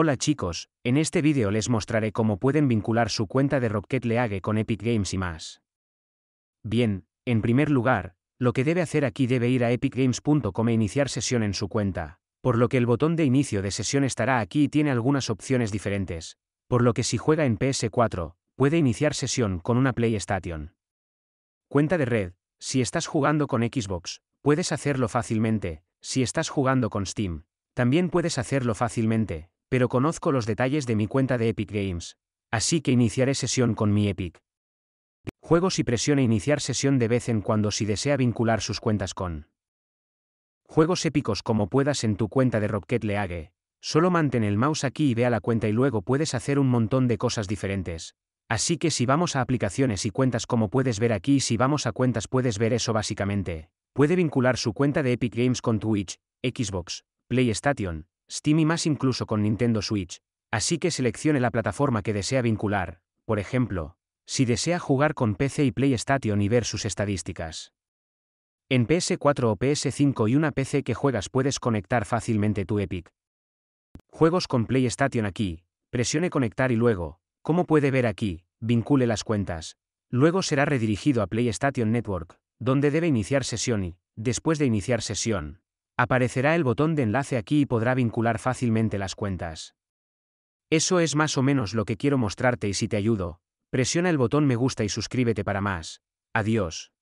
Hola chicos, en este vídeo les mostraré cómo pueden vincular su cuenta de Rocket League con Epic Games y más. Bien, en primer lugar, lo que debe hacer aquí debe ir a epicgames.com e iniciar sesión en su cuenta, por lo que el botón de inicio de sesión estará aquí y tiene algunas opciones diferentes, por lo que si juega en PS4, puede iniciar sesión con una PlayStation. Cuenta de red, si estás jugando con Xbox, puedes hacerlo fácilmente, si estás jugando con Steam, también puedes hacerlo fácilmente, pero conozco los detalles de mi cuenta de Epic Games, así que iniciaré sesión con mi Epic. Juegos y presione iniciar sesión de vez en cuando si desea vincular sus cuentas con juegos épicos como puedas en tu cuenta de Rocket League. Solo mantén el mouse aquí y vea la cuenta y luego puedes hacer un montón de cosas diferentes. Así que si vamos a aplicaciones y cuentas como puedes ver aquí y si vamos a cuentas puedes ver eso básicamente. Puede vincular su cuenta de Epic Games con Twitch, Xbox, PlayStation, Steam y más incluso con Nintendo Switch, así que seleccione la plataforma que desea vincular, por ejemplo, si desea jugar con PC y PlayStation y ver sus estadísticas. En PS4 o PS5 y una PC que juegas puedes conectar fácilmente tu Epic. Juegos con PlayStation aquí, presione conectar y luego, como puede ver aquí, vincule las cuentas. Luego será redirigido a PlayStation Network, donde debe iniciar sesión y, después de iniciar sesión, Aparecerá el botón de enlace aquí y podrá vincular fácilmente las cuentas. Eso es más o menos lo que quiero mostrarte y si te ayudo, presiona el botón me gusta y suscríbete para más. Adiós.